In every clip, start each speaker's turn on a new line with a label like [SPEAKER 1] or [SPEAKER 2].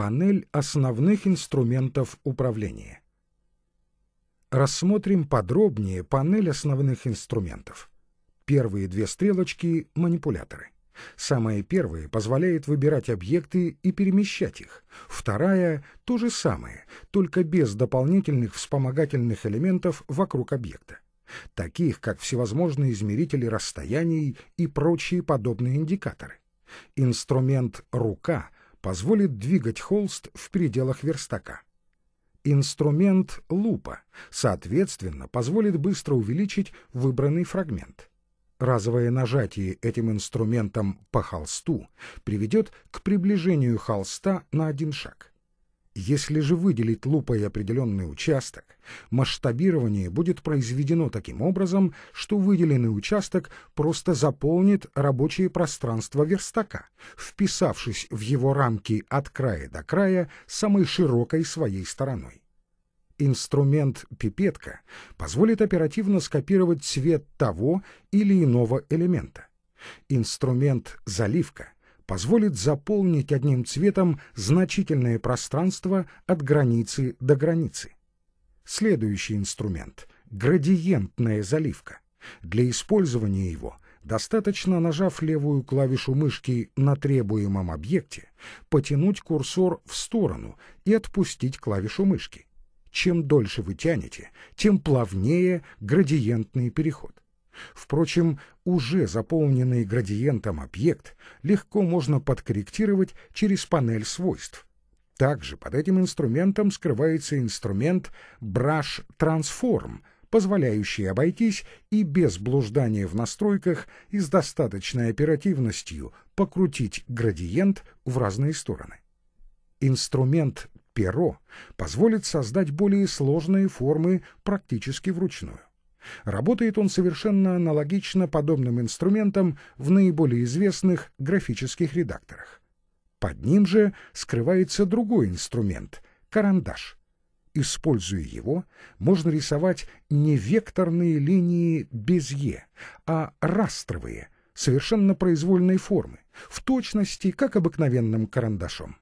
[SPEAKER 1] панель основных инструментов управления. Рассмотрим подробнее панель основных инструментов. Первые две стрелочки — манипуляторы. Самая первая позволяет выбирать объекты и перемещать их. Вторая — то же самое, только без дополнительных вспомогательных элементов вокруг объекта. Таких, как всевозможные измерители расстояний и прочие подобные индикаторы. Инструмент «рука» позволит двигать холст в пределах верстака. Инструмент лупа, соответственно, позволит быстро увеличить выбранный фрагмент. Разовое нажатие этим инструментом по холсту приведет к приближению холста на один шаг. Если же выделить лупой определенный участок, масштабирование будет произведено таким образом, что выделенный участок просто заполнит рабочее пространство верстака, вписавшись в его рамки от края до края самой широкой своей стороной. Инструмент пипетка позволит оперативно скопировать цвет того или иного элемента. Инструмент заливка — позволит заполнить одним цветом значительное пространство от границы до границы. Следующий инструмент — градиентная заливка. Для использования его достаточно, нажав левую клавишу мышки на требуемом объекте, потянуть курсор в сторону и отпустить клавишу мышки. Чем дольше вы тянете, тем плавнее градиентный переход. Впрочем, уже заполненный градиентом объект легко можно подкорректировать через панель свойств. Также под этим инструментом скрывается инструмент Brush Transform, позволяющий обойтись и без блуждания в настройках и с достаточной оперативностью покрутить градиент в разные стороны. Инструмент перо позволит создать более сложные формы практически вручную. Работает он совершенно аналогично подобным инструментам в наиболее известных графических редакторах. Под ним же скрывается другой инструмент — карандаш. Используя его, можно рисовать не векторные линии без «е», а растровые, совершенно произвольной формы, в точности, как обыкновенным карандашом.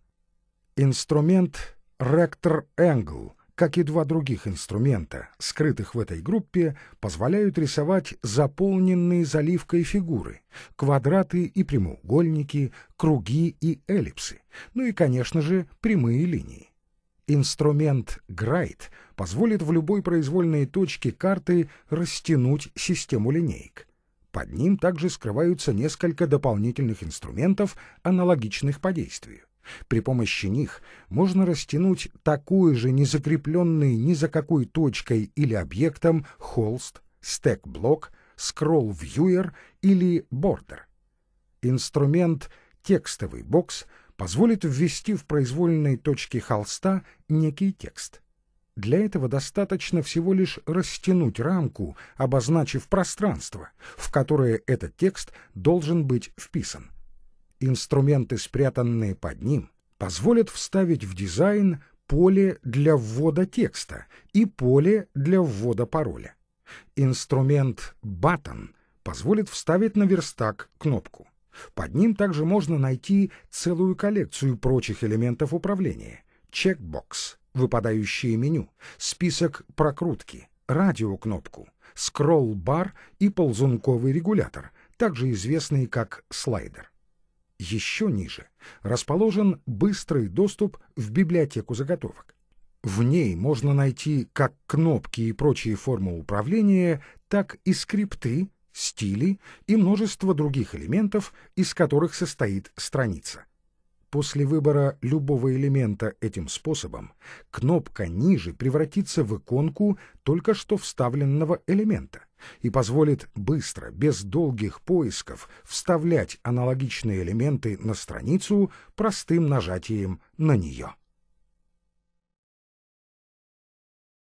[SPEAKER 1] Инструмент «Ректор Энгл» как и два других инструмента, скрытых в этой группе, позволяют рисовать заполненные заливкой фигуры, квадраты и прямоугольники, круги и эллипсы, ну и, конечно же, прямые линии. Инструмент Грайт позволит в любой произвольной точке карты растянуть систему линеек. Под ним также скрываются несколько дополнительных инструментов, аналогичных по действию. При помощи них можно растянуть такой же незакрепленный ни за какой точкой или объектом холст, стек-блок, скролл-вьюер или бордер. Инструмент «Текстовый бокс» позволит ввести в произвольной точке холста некий текст. Для этого достаточно всего лишь растянуть рамку, обозначив пространство, в которое этот текст должен быть вписан — инструменты, спрятанные под ним, позволят вставить в дизайн поле для ввода текста и поле для ввода пароля. Инструмент «Button» позволит вставить на верстак кнопку. Под ним также можно найти целую коллекцию прочих элементов управления. Чекбокс, выпадающее меню, список прокрутки, радиокнопку, скролл-бар и ползунковый регулятор, также известный как слайдер. Еще ниже расположен быстрый доступ в библиотеку заготовок. В ней можно найти как кнопки и прочие формы управления, так и скрипты, стили и множество других элементов, из которых состоит страница. После выбора любого элемента этим способом кнопка ниже превратится в иконку только что вставленного элемента и позволит быстро, без долгих поисков, вставлять аналогичные элементы на страницу простым нажатием на нее.